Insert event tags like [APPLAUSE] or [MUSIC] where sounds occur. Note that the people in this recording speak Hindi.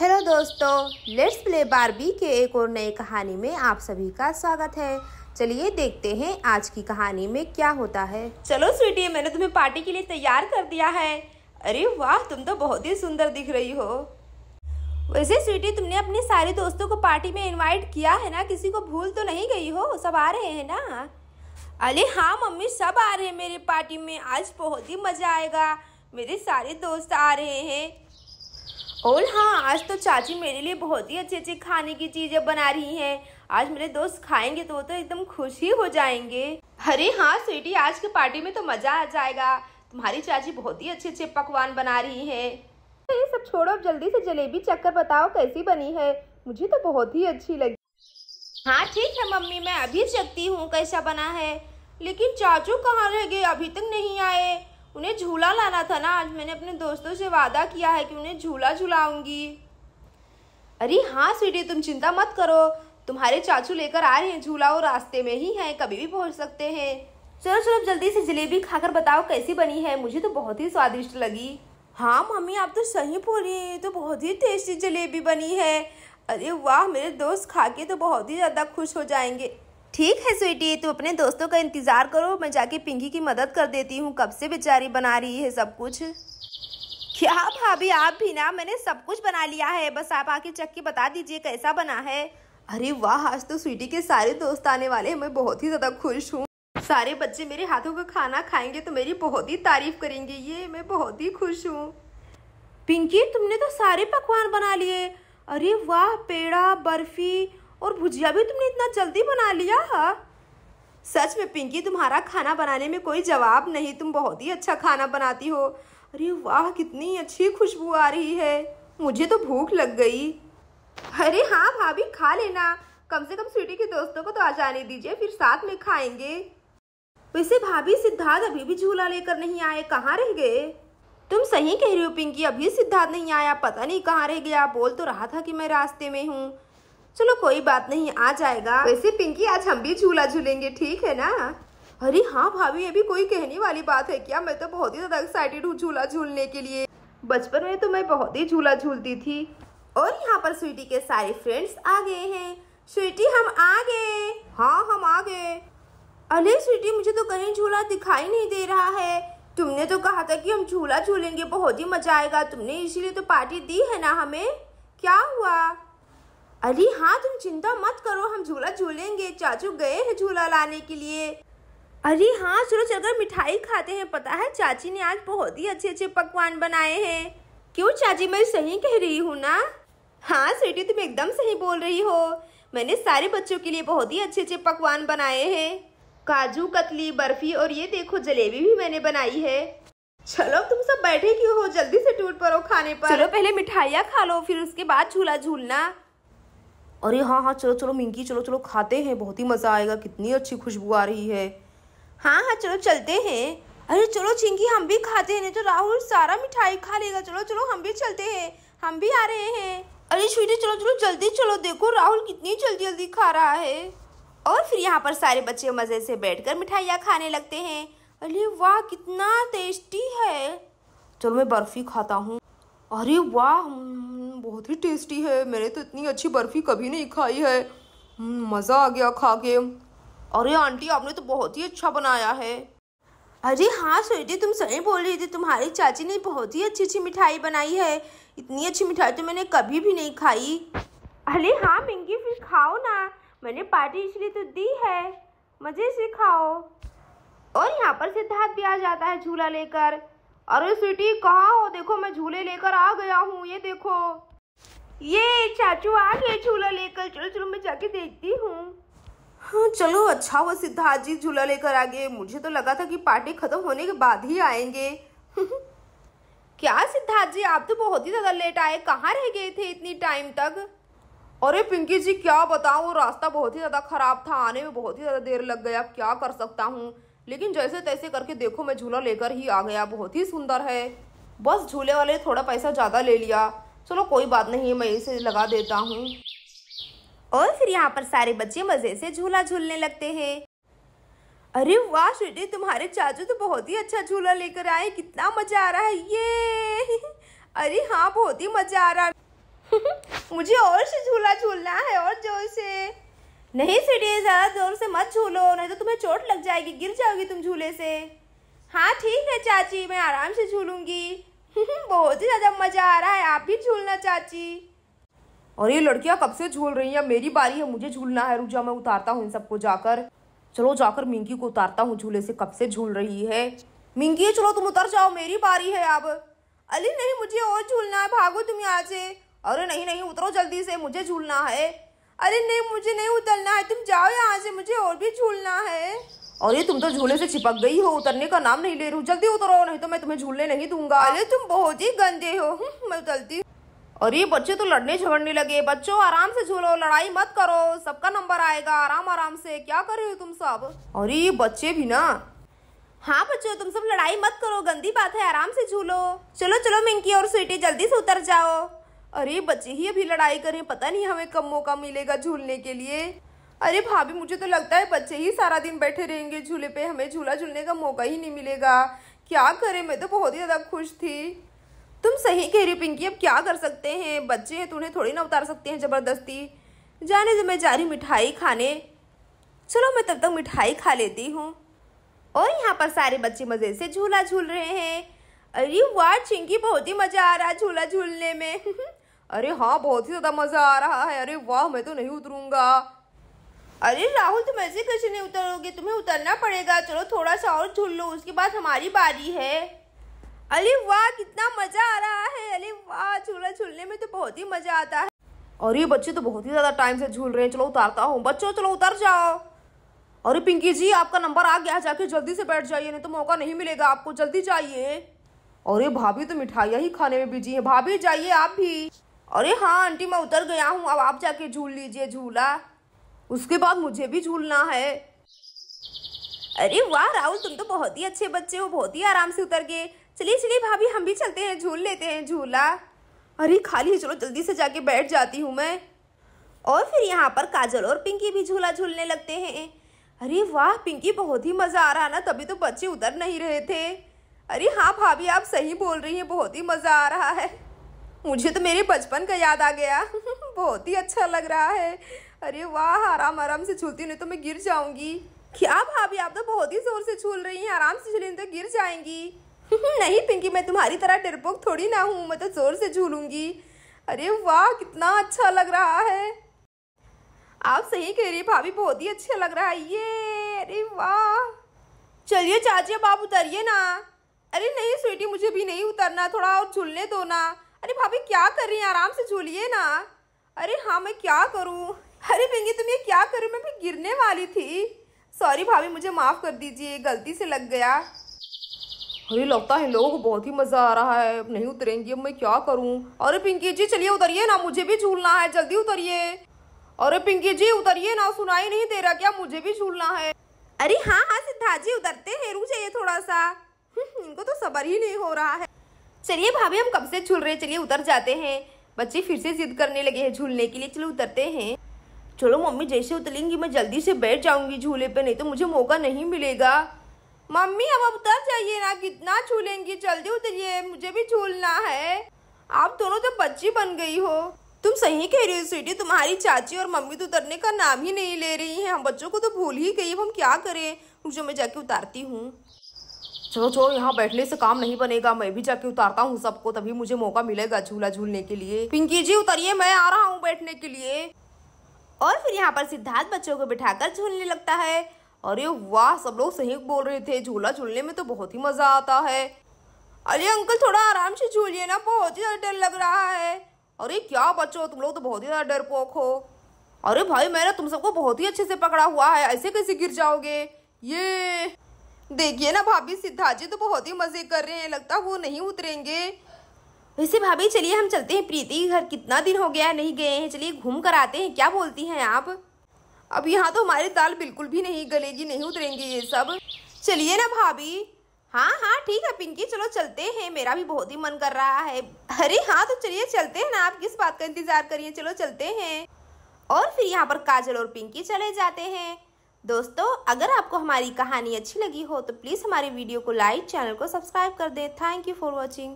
हेलो दोस्तों लेट्स प्ले बारबी के एक और नई कहानी में आप सभी का स्वागत है चलिए देखते हैं आज की कहानी में क्या होता है चलो स्वीटी मैंने तुम्हें पार्टी के लिए तैयार कर दिया है अरे वाह तुम तो बहुत ही सुंदर दिख रही हो वैसे स्वीटी तुमने अपने सारे दोस्तों को पार्टी में इनवाइट किया है ना किसी को भूल तो नहीं गई हो सब आ रहे हैं ना अरे हाँ मम्मी सब आ रहे हैं मेरे पार्टी में आज बहुत ही मज़ा आएगा मेरे सारे दोस्त आ रहे हैं और हाँ आज तो चाची मेरे लिए बहुत ही अच्छे अच्छे खाने की चीज़ें बना रही हैं आज मेरे दोस्त खाएंगे तो वो तो एकदम खुश ही हो जाएंगे अरे हाँ स्वीटी आज के पार्टी में तो मज़ा आ जाएगा तुम्हारी चाची बहुत ही अच्छे अच्छे पकवान बना रही है ये सब छोड़ो अब जल्दी से जलेबी चक्कर बताओ कैसी बनी है मुझे तो बहुत ही अच्छी लगी हाँ ठीक है मम्मी मैं अभी चकती हूँ कैसा बना है लेकिन चाचू कहाँ रह गए अभी तक नहीं आए उन्हें झूला लाना था ना आज मैंने अपने दोस्तों से वादा किया है कि उन्हें झूला झूलाऊंगी अरे हाँ स्वीटी तुम चिंता मत करो तुम्हारे चाचू लेकर आ रहे हैं झूला वो रास्ते में ही है कभी भी पहुंच सकते हैं चलो चलो जल्दी से जलेबी खाकर बताओ कैसी बनी है मुझे तो बहुत ही स्वादिष्ट लगी हाँ मम्मी आप तो सही बोली तो बहुत ही टेस्टी जलेबी बनी है अरे वाह मेरे दोस्त खा के तो बहुत ही ज़्यादा खुश हो जाएंगे ठीक है स्वीटी तुम अपने दोस्तों का इंतज़ार करो मैं जाके पिंकी की मदद कर देती हूँ कब से बेचारी बना रही है सब कुछ क्या भाभी आप भी ना मैंने सब कुछ बना लिया है बस आप आके चेक के बता दीजिए कैसा बना है अरे वाह आज तो स्वीटी के सारे दोस्त आने वाले हैं मैं बहुत ही ज़्यादा खुश हूँ सारे बच्चे मेरे हाथों का खाना खाएंगे तो मेरी बहुत ही तारीफ करेंगे ये मैं बहुत ही खुश हूँ पिंकी तुमने तो सारे पकवान बना लिए अरे वाह पेड़ा बर्फ़ी और भुजिया भी तुमने इतना जल्दी बना लिया है सच में पिंकी तुम्हारा खाना बनाने में कोई जवाब नहीं तुम बहुत ही अच्छा खाना बनाती हो अरे वाह कितनी अच्छी खुशबू आ रही है मुझे तो भूख लग गई अरे हाँ भाभी खा लेना कम से कम स्वीटी के दोस्तों को तो आ जाने दीजिए फिर साथ में खाएंगे वैसे भाभी सिद्धार्थ अभी भी झूला लेकर नहीं आए कहाँ रह गए तुम सही कह रही हो पिंकी अभी सिद्धार्थ नहीं आया पता नहीं कहाँ रह गया बोल तो रहा था कि मैं रास्ते में हूँ चलो कोई बात नहीं आ जाएगा वैसे पिंकी आज हम भी झूला झूलेंगे ठीक है ना अरे हाँ भाभी ये भी कोई कहने वाली बात है क्या मैं तो बहुत ही ज़्यादा एक्साइटेड हूँ झूला झूलने के लिए बचपन में तो मैं बहुत ही झूला झूलती थी और यहाँ पर स्वीटी के सारे फ्रेंड्स आ गए हैं स्वीटी हम आ गए हाँ हम आ गए अरे स्वीटी मुझे तो कहीं झूला दिखाई नहीं दे रहा है तुमने तो कहा था कि हम झूला झूलेंगे बहुत ही मजा आएगा तुमने इसीलिए तो पार्टी दी है ना हमें क्या हुआ अरे हाँ तुम चिंता मत करो हम झूला झूलेंगे चाचू गए हैं झूला लाने के लिए अरे हाँ चलो चलकर मिठाई खाते हैं पता है चाची ने आज बहुत ही अच्छे अच्छे पकवान बनाए हैं क्यों चाची मैं सही कह रही हूँ ना हाँ स्वीटी तुम एकदम सही बोल रही हो मैंने सारे बच्चों के लिए बहुत ही अच्छे अच्छे पकवान बनाए हैं काजू कतली बर्फी और ये देखो जलेबी भी मैंने बनाई है चलो तुम सब बैठे क्यों हो जल्दी से टूट पड़ो खाने पर चलो पहले मिठाइयाँ खा लो फिर उसके बाद झूला झूलना अरे हाँ हाँ चलो चलो मिंकी चलो चलो खाते हैं बहुत ही मज़ा आएगा कितनी अच्छी खुशबू आ रही है हाँ हाँ चलो चलते हैं अरे चलो चिंकी हम भी खाते हैं नहीं तो राहुल सारा मिठाई खा लेगा चलो चलो हम भी चलते हैं हम भी आ रहे हैं अरे स्वीटी चलो चलो जल्दी चलो देखो राहुल कितनी जल्दी जल्दी खा रहा है और फिर यहाँ पर सारे बच्चे मज़े से कर मिठाइयाँ खाने लगते हैं अरे वाह कितना टेस्टी है चलो मैं बर्फ़ी खाता हूँ अरे वाह बहुत ही टेस्टी है मैंने तो इतनी अच्छी बर्फ़ी कभी नहीं खाई है हम्म, मज़ा आ गया खा के अरे आंटी आपने तो बहुत ही अच्छा बनाया है अरे हाँ स्वीटी तुम सही बोल रही थी तुम्हारी चाची ने बहुत ही अच्छी अच्छी मिठाई बनाई है इतनी अच्छी मिठाई तो मैंने कभी भी नहीं खाई अरे हाँ मिंगी फिर खाओ ना मैंने पार्टी इसलिए तो दी है मज़े से खाओ और यहाँ पर सिद्धार्थ भी आ जाता है झूला लेकर अरे स्वीटी कहाँ हो देखो मैं झूले लेकर आ गया हूँ ये देखो ये चाचू आ गए झूला लेकर चलो चलो मैं जाके देखती हूँ हाँ चलो अच्छा वो सिद्धार्थ जी झूला लेकर आ गए मुझे तो लगा था कि पार्टी खत्म होने के बाद ही आएंगे [LAUGHS] क्या सिद्धार्थ जी आप तो बहुत ही ज़्यादा लेट आए कहाँ रह गए थे इतनी टाइम तक अरे पिंकी जी क्या बताऊँ वो रास्ता बहुत ही ज़्यादा ख़राब था आने में बहुत ही ज़्यादा देर लग गया अब क्या कर सकता हूँ लेकिन जैसे तैसे करके देखो मैं झूला लेकर ही आ गया बहुत ही सुंदर है बस झूले वाले थोड़ा पैसा ज़्यादा ले लिया चलो कोई बात नहीं मैं इसे लगा देता हूँ और फिर यहाँ पर सारे बच्चे मज़े से झूला झूलने लगते हैं अरे वाह स्वीटी तुम्हारे चाचू तो बहुत ही अच्छा झूला लेकर आए कितना मज़ा आ रहा है ये [LAUGHS] अरे हाँ बहुत ही मज़ा आ रहा है [LAUGHS] मुझे और से झूला झूलना है और जोर से नहीं स्वीटी ज़्यादा जोर से मत झूलो नहीं तो तुम्हें चोट लग जाएगी गिर जाओगी तुम झूले से हाँ ठीक है चाची मैं आराम से झूलूंगी [LAUGHS] बहुत ही ज़्यादा मज़ा आ रहा है आप भी झूलना चाची और ये लड़कियां कब से झूल रही हैं मेरी बारी है मुझे झूलना है रुक मैं उतारता हूँ इन सबको जाकर चलो जाकर मिंकी को उतारता हूँ झूले से कब से झूल रही है मिंकी चलो तुम उतर जाओ मेरी बारी है अब अली नहीं मुझे और झूलना है भागो तुम यहाँ से अरे नहीं नहीं उतरो जल्दी से मुझे झूलना है अरे नहीं मुझे नहीं उतरना है तुम जाओ यहाँ से मुझे और भी झूलना है और ये तुम तो झूले से चिपक गई हो उतरने का नाम नहीं ले रही हूँ जल्दी उतरो नहीं तो मैं तुम्हें झूलने नहीं दूंगा अरे तुम बहुत ही गंजे हो हम्म, मैं उतरती और ये बच्चे तो लड़ने झगड़ने लगे बच्चों आराम से झूलो लड़ाई मत करो सबका नंबर आएगा आराम आराम से क्या कर रहे हो तुम सब और ये बच्चे भी ना हाँ बच्चों तुम सब लड़ाई मत करो गंदी बात है आराम से झूलो चलो चलो मिंकी और स्वीटी जल्दी से उतर जाओ अरे बच्चे ही अभी लड़ाई करें पता नहीं हमें कब मौका मिलेगा झूलने के लिए अरे भाभी मुझे तो लगता है बच्चे ही सारा दिन बैठे रहेंगे झूले पे हमें झूला झूलने का मौका ही नहीं मिलेगा क्या करें मैं तो बहुत ही ज़्यादा खुश थी तुम सही कह रही पिंकी अब क्या कर सकते हैं बच्चे हैं तुम्हें तो थोड़ी ना उतार सकते हैं ज़बरदस्ती जाने जब मैं जा रही मिठाई खाने चलो मैं तब तक मिठाई खा लेती हूँ और यहाँ पर सारे बच्चे मज़े से झूला झूल रहे हैं अरे वाह चिंकी बहुत ही मज़ा आ रहा है झूला झूलने में [LAUGHS] अरे हाँ बहुत ही ज़्यादा मज़ा आ रहा है अरे वाह मैं तो नहीं उतरूँगा अरे राहुल तुम ऐसे कैसे नहीं उतरोगे तुम्हें उतरना पड़ेगा चलो थोड़ा सा और झूल लो उसके बाद हमारी बारी है अरे वाह कितना मजा आ रहा है अरे वाह झूला झूलने में तो बहुत ही मजा आता है और ये बच्चे तो बहुत ही ज़्यादा टाइम से झूल रहे हैं चलो उतारता हूँ बच्चों चलो उतर जाओ अरे पिंकी जी आपका नंबर आ गया जाके जल्दी से बैठ जाइए नहीं तो मौका नहीं मिलेगा आपको जल्दी जाइए अरे भाभी तो मिठाइयाँ ही खाने में बिजी है भाभी जाइए आप भी अरे हाँ आंटी मैं उतर गया हूँ अब आप जाके झूल लीजिए झूला उसके बाद मुझे भी झूलना है अरे वाह राहुल तुम तो बहुत ही अच्छे बच्चे हो बहुत ही आराम से उतर गए चलिए चलिए भाभी हम भी चलते हैं झूल लेते हैं झूला अरे खाली है चलो जल्दी से जाके बैठ जाती हूँ मैं और फिर यहाँ पर काजल और पिंकी भी झूला झूलने लगते हैं अरे वाह पिंकी बहुत ही मज़ा आ रहा ना तभी तो बच्चे उतर नहीं रहे थे अरे हाँ भाभी आप सही बोल रही हैं बहुत ही मज़ा आ रहा है मुझे तो मेरे बचपन का याद आ गया [LAUGHS] बहुत ही अच्छा लग रहा है अरे वाह आराम आराम से झूलती नहीं तो मैं गिर जाऊंगी क्या भाभी आप तो बहुत ही जोर से झूल रही हैं आराम से झूली तो गिर जाएंगी [LAUGHS] नहीं पिंकी मैं तुम्हारी तरह डरपोक थोड़ी ना हूँ मैं तो जोर से झूलूंगी अरे वाह कितना अच्छा लग रहा है आप सही कह रही भाभी बहुत ही अच्छा लग रहा है ये अरे वाह चलिए चाची अब आप उतरिए ना अरे नहीं स्वीटी मुझे भी नहीं उतरना थोड़ा और झूलने दो ना अरे भाभी क्या कर रही हैं आराम से झूलिए ना अरे हाँ मैं क्या करूँ अरे बेंगे तुम ये क्या करूँ मैं भी गिरने वाली थी सॉरी भाभी मुझे माफ़ कर दीजिए गलती से लग गया अरे लगता है लोगों को बहुत ही मज़ा आ रहा है अब नहीं उतरेंगी अब मैं क्या करूँ अरे पिंकी जी चलिए उतरिए ना मुझे भी झूलना है जल्दी उतरिए अरे पिंकी जी उतरिए ना सुनाई नहीं दे रहा क्या मुझे भी झूलना है अरे हाँ हाँ सिद्धार्थ जी उतरते हैं रुझे जाइए थोड़ा सा [LAUGHS] इनको तो सबर ही नहीं हो रहा है चलिए भाभी हम कब से झूल रहे चलिए उतर जाते हैं बच्चे फिर से जिद करने लगे हैं झूलने के लिए चलो उतरते हैं चलो मम्मी जैसे उतरेंगी मैं जल्दी से बैठ जाऊंगी झूले पे नहीं तो मुझे मौका नहीं मिलेगा मम्मी अब आप उतर जाइए ना कितना झूलेंगी जल्दी उतरिए मुझे भी झूलना है आप दोनों तो बच्ची बन गई हो तुम सही कह रही हो स्वीटी तुम्हारी चाची और मम्मी तो उतरने का नाम ही नहीं ले रही हैं हम बच्चों को तो भूल ही गई अब हम क्या करें मुझे मैं जाके उतारती हूँ चलो चलो यहाँ बैठने से काम नहीं बनेगा मैं भी जाके उतारता हूँ सबको तभी मुझे मौका मिलेगा झूला झूलने के लिए पिंकी जी उतरिए मैं आ रहा हूँ बैठने के लिए और फिर यहाँ पर सिद्धार्थ बच्चों को बिठाकर झूलने लगता है अरे वाह सब लोग सही बोल रहे थे झूला झूलने में तो बहुत ही मजा आता है अरे अंकल थोड़ा आराम से झूलिए ना बहुत ही ज्यादा डर लग रहा है अरे क्या बच्चों तुम लोग तो बहुत ही ज्यादा डरपोक हो अरे भाई मैंने तुम सबको बहुत ही अच्छे से पकड़ा हुआ है ऐसे कैसे गिर जाओगे ये देखिए ना भाभी सिद्धार्थ जी तो बहुत ही मज़े कर रहे हैं लगता वो नहीं उतरेंगे वैसे भाभी चलिए हम चलते हैं प्रीति के घर कितना दिन हो गया नहीं गए हैं चलिए घूम कर आते हैं क्या बोलती हैं आप अब यहाँ तो हमारी दाल बिल्कुल भी नहीं गलेगी नहीं उतरेंगे ये सब चलिए ना भाभी हाँ हाँ ठीक है पिंकी चलो चलते हैं मेरा भी बहुत ही मन कर रहा है अरे हाँ तो चलिए चलते हैं ना आप किस बात का इंतजार करिए चलो चलते हैं और फिर यहाँ पर काजल और पिंकी चले जाते हैं दोस्तों अगर आपको हमारी कहानी अच्छी लगी हो तो प्लीज़ हमारे वीडियो को लाइक चैनल को सब्सक्राइब कर दें थैंक यू फॉर वॉचिंग